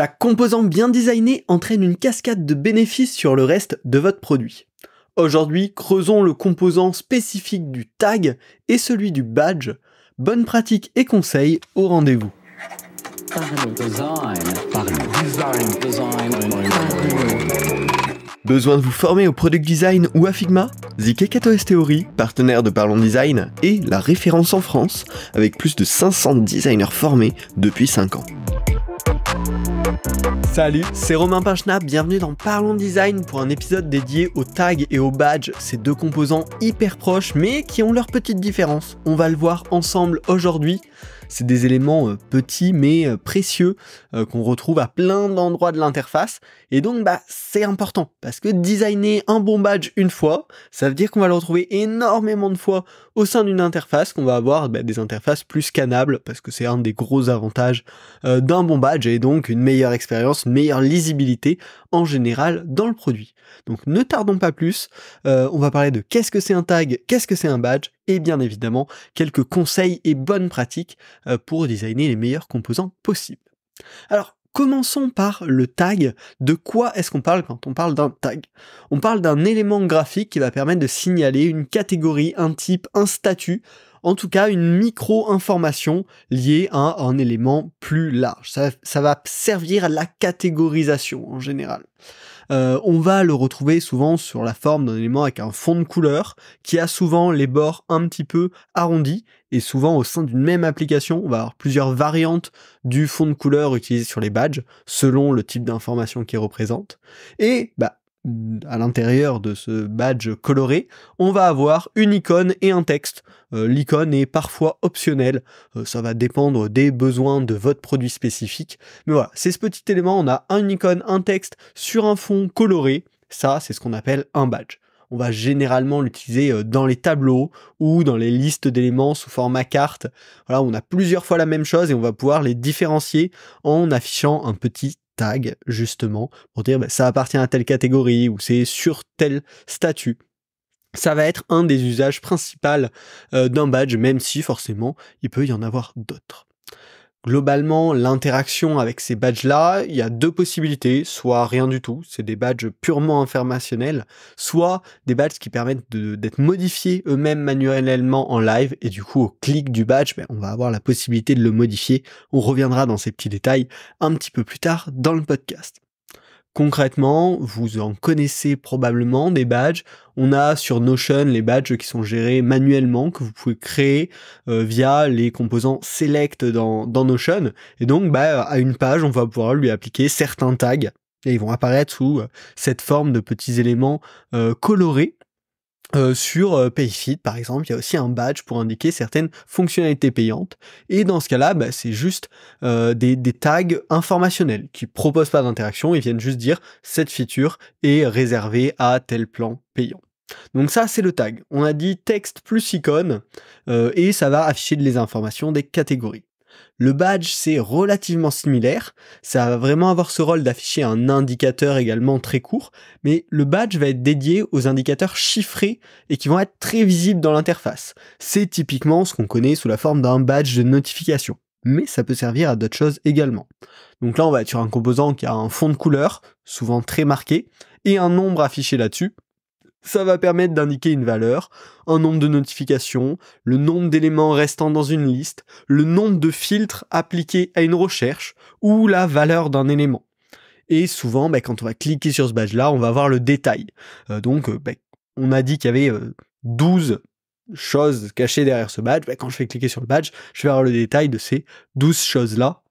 Chaque composant bien designé entraîne une cascade de bénéfices sur le reste de votre produit. Aujourd'hui, creusons le composant spécifique du tag et celui du badge. Bonnes pratiques et conseils au rendez-vous. Besoin de vous former au product design ou à Figma Zik Theory, partenaire de Parlons Design, est la référence en France, avec plus de 500 designers formés depuis 5 ans. Salut, c'est Romain Pachnap, bienvenue dans Parlons Design pour un épisode dédié aux tags et aux badges, ces deux composants hyper proches mais qui ont leurs petites différences. On va le voir ensemble aujourd'hui. C'est des éléments euh, petits mais euh, précieux euh, qu'on retrouve à plein d'endroits de l'interface. Et donc, bah, c'est important parce que designer un bon badge une fois, ça veut dire qu'on va le retrouver énormément de fois au sein d'une interface, qu'on va avoir bah, des interfaces plus scannables parce que c'est un des gros avantages d'un bon badge et donc une meilleure expérience, une meilleure lisibilité en général dans le produit. Donc, ne tardons pas plus. on va parler de qu'est-ce que c'est un tag, qu'est-ce que c'est un badge, et bien évidemment quelques conseils et bonnes pratiques euh, pour designer les meilleurs composants possibles. Alors, Commençons par le tag. De quoi est-ce qu'on parle quand on parle d'un tag On parle d'un élément graphique qui va permettre de signaler une catégorie, un type, un statut, en tout cas une micro-information liée à un élément plus large. Ça, ça va servir à la catégorisation en général. Euh, on va le retrouver souvent sur la forme d'un élément avec un fond de couleur qui a souvent les bords un petit peu arrondis et souvent au sein d'une même application, on va avoir plusieurs variantes du fond de couleur utilisé sur les badges selon le type d'information qu'ils représente Et bah, à l'intérieur de ce badge coloré, on va avoir une icône et un texte. Euh, l'icône est parfois optionnelle, euh, ça va dépendre des besoins de votre produit spécifique. Mais voilà, c'est ce petit élément, on a une icône, un texte sur un fond coloré, ça c'est ce qu'on appelle un badge. On va généralement l'utiliser euh, dans les tableaux ou dans les listes d'éléments sous format carte. Voilà, on a plusieurs fois la même chose et on va pouvoir les différencier en affichant un petit tag justement pour dire bah, ça appartient à telle catégorie ou c'est sur tel statut. Ça va être un des usages principaux euh, d'un badge, même si forcément il peut y en avoir d'autres. Globalement, l'interaction avec ces badges-là, il y a deux possibilités, soit rien du tout, c'est des badges purement informationnels, soit des badges qui permettent d'être modifiés eux-mêmes manuellement en live, et du coup au clic du badge, ben, on va avoir la possibilité de le modifier. On reviendra dans ces petits détails un petit peu plus tard dans le podcast. Concrètement, vous en connaissez probablement des badges. On a sur Notion les badges qui sont gérés manuellement, que vous pouvez créer euh, via les composants Select dans, Notion. Et donc, bah, à une page, on va pouvoir lui appliquer certains tags. Et ils vont apparaître sous euh, cette forme de petits éléments euh, colorés euh, sur euh, Payfit, par exemple, il y a aussi un badge pour indiquer certaines fonctionnalités payantes. Et dans ce cas-là, bah, c'est juste euh, des, des, tags informationnels qui proposent pas d'interaction ils viennent juste dire cette feature est réservée à tel plan payant. Donc ça, c'est le tag. On a dit texte plus icône et ça va afficher les informations des catégories. Le badge, c'est relativement similaire. Ça va vraiment avoir ce rôle d'afficher un indicateur également très court, mais le badge va être dédié aux indicateurs chiffrés et qui vont être très visibles dans l'interface. C'est typiquement ce qu'on connaît sous la forme d'un badge de notification. Mais ça peut servir à d'autres choses également. Donc là, on va être sur un composant qui a un fond de couleur, souvent très marqué, et un nombre affiché là-dessus, ça va permettre d'indiquer une valeur, un nombre de notifications, le nombre d'éléments restant dans une liste, le nombre de filtres appliqués à une recherche ou la valeur d'un élément. Et souvent, bah, quand on va cliquer sur ce badge-là, on va voir le détail. Euh, donc, euh, bah, on a dit qu'il y avait 12 euh, choses cachées derrière ce badge. Bah, quand je vais cliquer sur le badge, je vais avoir le détail de ces 12 choses-là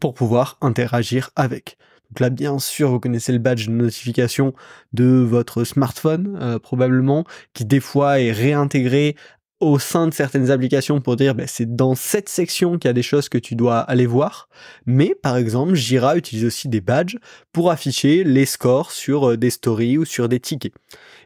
pour pouvoir interagir avec. Donc là, bien sûr, vous connaissez le badge de notification de votre smartphone, euh, probablement, qui des fois est réintégré au sein de certaines applications pour dire bah, c'est dans cette section qu'il y a des choses que tu dois aller voir. Mais par exemple, Jira utilise aussi des badges pour afficher les scores sur euh, des stories ou sur des tickets.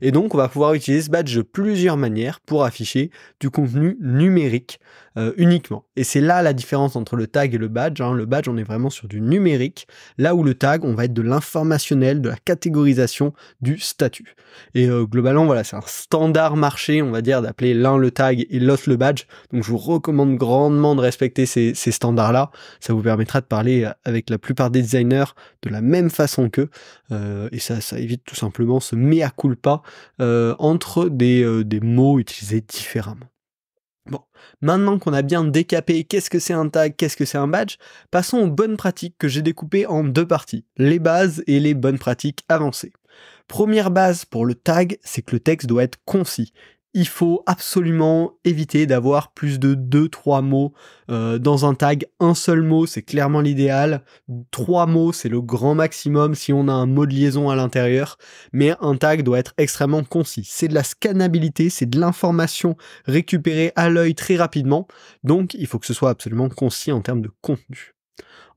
Et donc, on va pouvoir utiliser ce badge de plusieurs manières pour afficher du contenu numérique euh, uniquement. Et c'est là la différence entre le tag et le badge. Hein. Le badge, on est vraiment sur du numérique, là où le tag, on va être de l'informationnel, de la catégorisation, du statut. Et euh, globalement, voilà, c'est un standard marché, on va dire, d'appeler l'un le tag et l'autre le badge. Donc je vous recommande grandement de respecter ces, standards-là. Ça vous permettra de parler euh, avec la plupart des designers de la même façon qu'eux. et ça, évite tout simplement ce mea culpa entre des mots utilisés différemment. Bon, maintenant qu'on a bien décapé qu'est-ce que c'est un tag, qu'est-ce que c'est un badge, passons aux bonnes pratiques que j'ai découpées en deux parties, les bases et les bonnes pratiques avancées. Première base pour le tag, c'est que le texte doit être concis il faut absolument éviter d'avoir plus de 2-3 mots euh, dans un tag. Un seul mot, c'est clairement l'idéal. Trois mots, c'est le grand maximum si on a un mot de liaison à l'intérieur. Mais un tag doit être extrêmement concis. C'est de la scannabilité, c'est de l'information récupérée à l'œil très rapidement. Donc, il faut que ce soit absolument concis en termes de contenu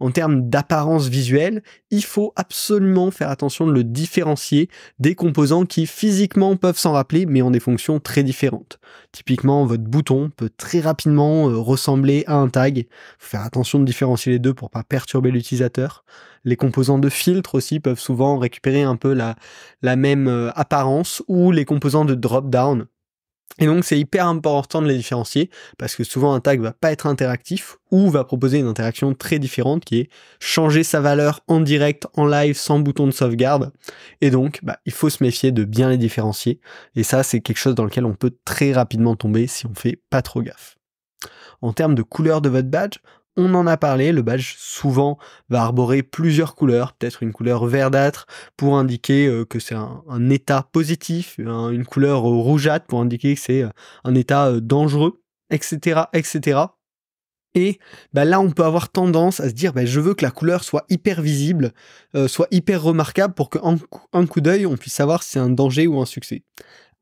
en termes d'apparence visuelle, il faut absolument faire attention de le différencier des composants qui physiquement peuvent s'en rappeler mais ont des fonctions très différentes. Typiquement, votre bouton peut très rapidement euh, ressembler à un tag. Faut faire attention de différencier les deux pour pas perturber l'utilisateur. Les composants de filtre aussi peuvent souvent récupérer un peu la, la même euh, apparence ou les composants de drop-down et donc c'est hyper important de les différencier parce que souvent un tag va pas être interactif ou va proposer une interaction très différente qui est changer sa valeur en direct, en live, sans bouton de sauvegarde. Et donc bah, il faut se méfier de bien les différencier. Et ça c'est quelque chose dans lequel on peut très rapidement tomber si on fait pas trop gaffe. En termes de couleur de votre badge, on en a parlé, le badge souvent va arborer plusieurs couleurs, peut-être une couleur verdâtre pour indiquer euh, que c'est un, état positif, une couleur euh, rougeâtre pour indiquer que c'est euh, un état dangereux, etc. etc. Et bah, là, on peut avoir tendance à se dire, bah, je veux que la couleur soit hyper visible, soit hyper remarquable pour qu'un coup d'œil, on puisse savoir si c'est un danger ou un succès.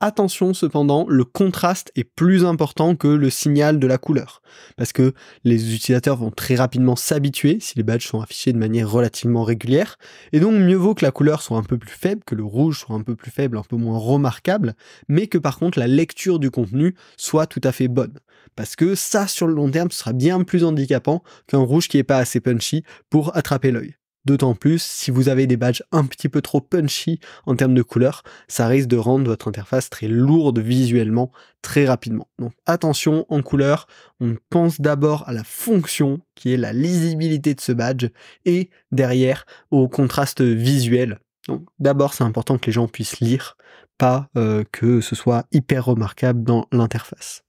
Attention cependant, le contraste est plus important que le signal de la couleur, parce que les utilisateurs vont très rapidement s'habituer si les badges sont affichés de manière relativement régulière, et donc mieux vaut que la couleur soit un peu plus faible, que le rouge soit un peu plus faible, un peu moins remarquable, mais que par contre la lecture du contenu soit tout à fait bonne, parce que ça sur le long terme sera bien plus handicapant qu'un rouge qui n'est pas assez punchy pour attraper l'œil. D'autant plus si vous avez des badges un petit peu trop punchy en termes de couleurs, ça risque de rendre votre interface très lourde visuellement très rapidement. Donc attention en couleur, on pense d'abord à la fonction qui est la lisibilité de ce badge et derrière au contraste visuel. Donc d'abord c'est important que les gens puissent lire, pas euh, que ce soit hyper remarquable dans l'interface.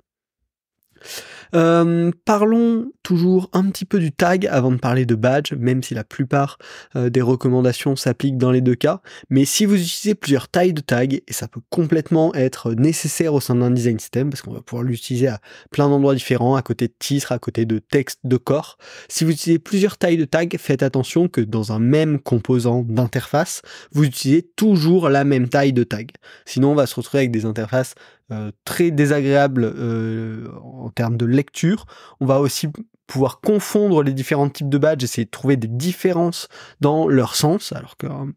Euh, parlons toujours un petit peu du tag avant de parler de badge, même si la plupart euh, des recommandations s'appliquent dans les deux cas. Mais si vous utilisez plusieurs tailles de tag, et ça peut complètement être nécessaire au sein d'un design system, parce qu'on va pouvoir l'utiliser à plein d'endroits différents, à côté de titres, à côté de texte, de corps. Si vous utilisez plusieurs tailles de tag, faites attention que dans un même composant d'interface, vous utilisez toujours la même taille de tag. Sinon, on va se retrouver avec des interfaces euh, très désagréable euh, en termes de lecture. On va aussi pouvoir confondre les différents types de badges, essayer de trouver des différences dans leur sens, alors qu'un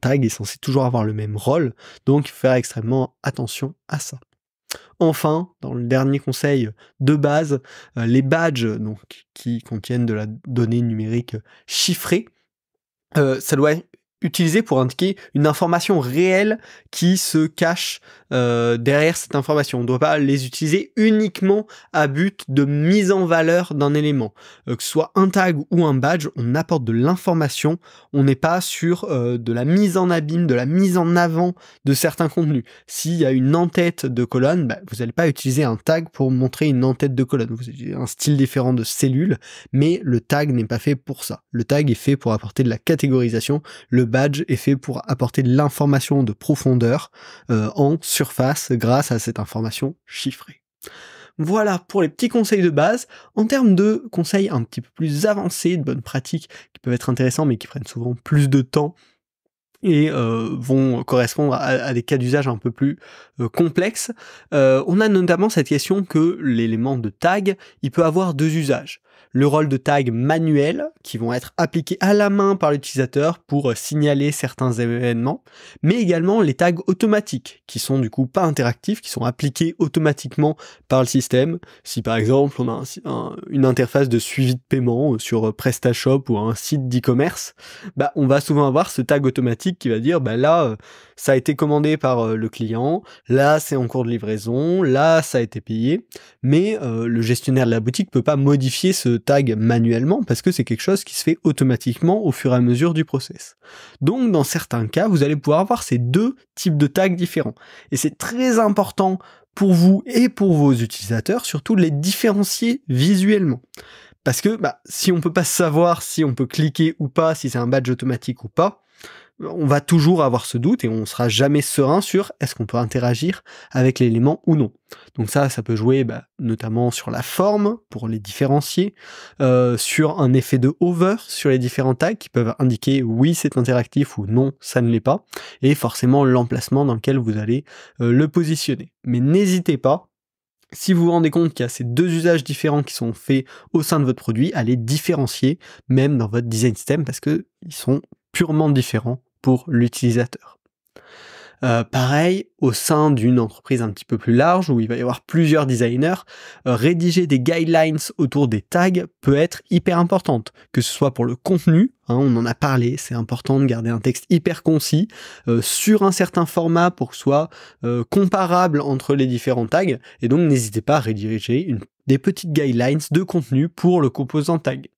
tag est censé toujours avoir le même rôle, donc faire extrêmement attention à ça. Enfin, dans le dernier conseil de base, euh, les badges donc, qui contiennent de la donnée numérique chiffrée, ça doit Utiliser pour indiquer une information réelle qui se cache euh, derrière cette information. On ne doit pas les utiliser uniquement à but de mise en valeur d'un élément. Euh, que ce soit un tag ou un badge, on apporte de l'information, on n'est pas sur euh, de la mise en abîme, de la mise en avant de certains contenus. S'il y a une en de colonne, bah, vous n'allez pas utiliser un tag pour montrer une en de colonne. Vous utilisez un style différent de cellule, mais le tag n'est pas fait pour ça. Le tag est fait pour apporter de la catégorisation. Le badge est fait pour apporter l'information de profondeur euh, en surface grâce à cette information chiffrée. Voilà pour les petits conseils de base. En termes de conseils un petit peu plus avancés, de bonnes pratiques qui peuvent être intéressants mais qui prennent souvent plus de temps et euh, vont correspondre à, des cas d'usage un peu plus euh, complexes. on a notamment cette question que l'élément de tag, il peut avoir deux usages le rôle de tags manuels qui vont être appliqués à la main par l'utilisateur pour euh, signaler certains événements, mais également les tags automatiques qui sont du coup pas interactifs, qui sont appliqués automatiquement par le système. Si par exemple on a une interface de suivi de paiement euh, sur euh, PrestaShop ou un site d'e-commerce, bah, on va souvent avoir ce tag automatique qui va dire bah là ça a été commandé par le client, là c'est en cours de livraison, là ça a été payé, mais le gestionnaire de la boutique peut pas modifier ce tag manuellement parce que c'est quelque chose qui se fait automatiquement au fur et à mesure du process. Donc dans certains cas, vous allez pouvoir avoir ces deux types de tags différents. Et c'est très important pour vous et pour vos utilisateurs, surtout de les différencier visuellement. Parce que bah, si on peut pas savoir si on peut cliquer ou pas, si c'est un badge automatique ou pas, on va toujours avoir ce doute et on sera jamais serein sur est-ce qu'on peut interagir avec l'élément ou non. Donc ça, ça peut jouer bah, notamment sur la forme pour les différencier, euh, sur un effet de hover sur les différents tags qui peuvent indiquer oui c'est interactif ou non ça ne l'est pas, et forcément l'emplacement dans lequel vous allez euh, le positionner. Mais n'hésitez pas si vous vous rendez compte qu'il y a ces deux usages différents qui sont faits au sein de votre produit, à les différencier, même dans votre design system, parce qu'ils sont purement différents l'utilisateur. Euh, pareil, au sein d'une entreprise un petit peu plus large où il va y avoir plusieurs designers, euh, rédiger des guidelines autour des tags peut être hyper importante, que ce soit pour le contenu, hein, on en a parlé, c'est important de garder un texte hyper concis euh, sur un certain format pour que ce soit comparable entre les différents tags, et donc n'hésitez pas à rédiger des petites guidelines de contenu pour le composant tag.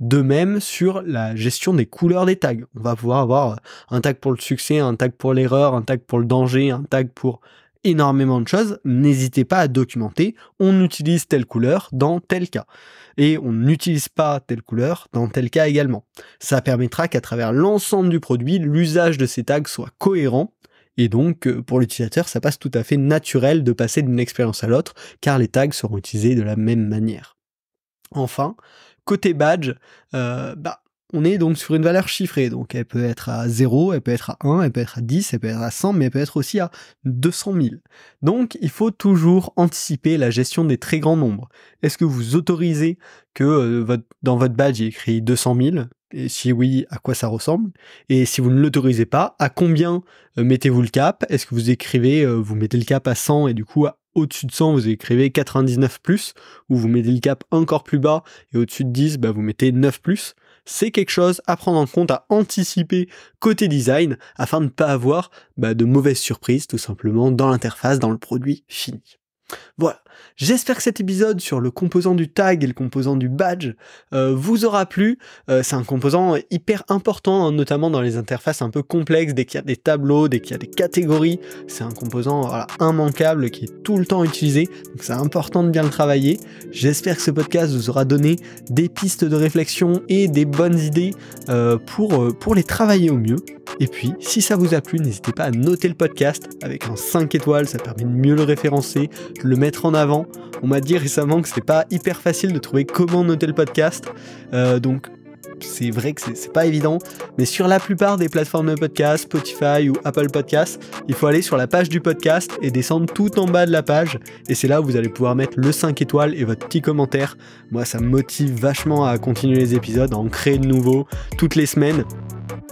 De même sur la gestion des couleurs des tags. On va pouvoir avoir euh, un tag pour le succès, un tag pour l'erreur, un tag pour le danger, un tag pour énormément de choses, n'hésitez pas à documenter, on utilise telle couleur dans tel cas. Et on n'utilise pas telle couleur dans tel cas également. Ça permettra qu'à travers l'ensemble du produit, l'usage de ces tags soit cohérent. Et donc, euh, pour l'utilisateur, ça passe tout à fait naturel de passer d'une expérience à l'autre, car les tags seront utilisés de la même manière. Enfin, côté badge, euh, bah, on est donc sur une valeur chiffrée. Donc elle peut être à 0, elle peut être à 1, elle peut être à 10, elle peut être à 100, mais elle peut être aussi à 200 000. Donc il faut toujours anticiper la gestion des très grands nombres. Est-ce que vous autorisez que euh, dans votre badge il écrit 200 000 et si oui, à quoi ça ressemble Et si vous ne l'autorisez pas, à combien euh, mettez-vous le cap Est-ce que vous écrivez, vous mettez le cap à 100 et du coup à au-dessus de 100, vous écrivez 99 plus, ou vous mettez le cap encore plus bas, et au-dessus de 10, bah, vous mettez 9 plus. C'est quelque chose à prendre en compte, à anticiper côté design, afin de ne pas avoir bah, de mauvaises surprises, tout simplement, dans l'interface, dans le produit fini. Voilà, j'espère que cet épisode sur le composant du tag et le composant du badge euh, vous aura plu. Euh, c'est un composant hyper important, hein, notamment dans les interfaces un peu complexes, dès qu'il y a des tableaux, dès qu'il y a des catégories. C'est un composant immanquable qui est tout le temps utilisé, donc c'est important de bien le travailler. J'espère que ce podcast vous aura donné des pistes de réflexion et des bonnes idées euh, pour, pour les travailler au mieux. Et puis, si ça vous a plu, n'hésitez pas à noter le podcast avec un 5 étoiles, ça permet de mieux le référencer, le mettre en avant. On m'a dit récemment que c'était pas hyper facile de trouver comment noter le podcast. Euh, donc c'est vrai que c'est pas évident, mais sur la plupart des plateformes de podcast, Spotify ou Apple Podcast, il faut aller sur la page du podcast et descendre tout en bas de la page. Et c'est là où vous allez pouvoir mettre le 5 étoiles et votre petit commentaire. Moi, ça me motive vachement à continuer les épisodes, à en créer de nouveaux toutes les semaines.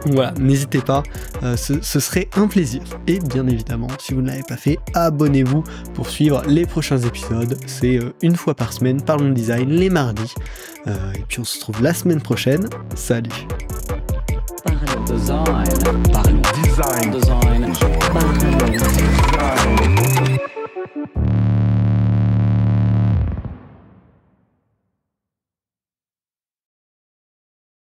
Voilà, n'hésitez pas, euh, ce, serait un plaisir. Et bien évidemment, si vous ne l'avez pas fait, abonnez-vous pour suivre les prochains épisodes. C'est euh, une fois par semaine, Parlons Design, les mardis. Euh, et puis on se retrouve la semaine prochaine Salut.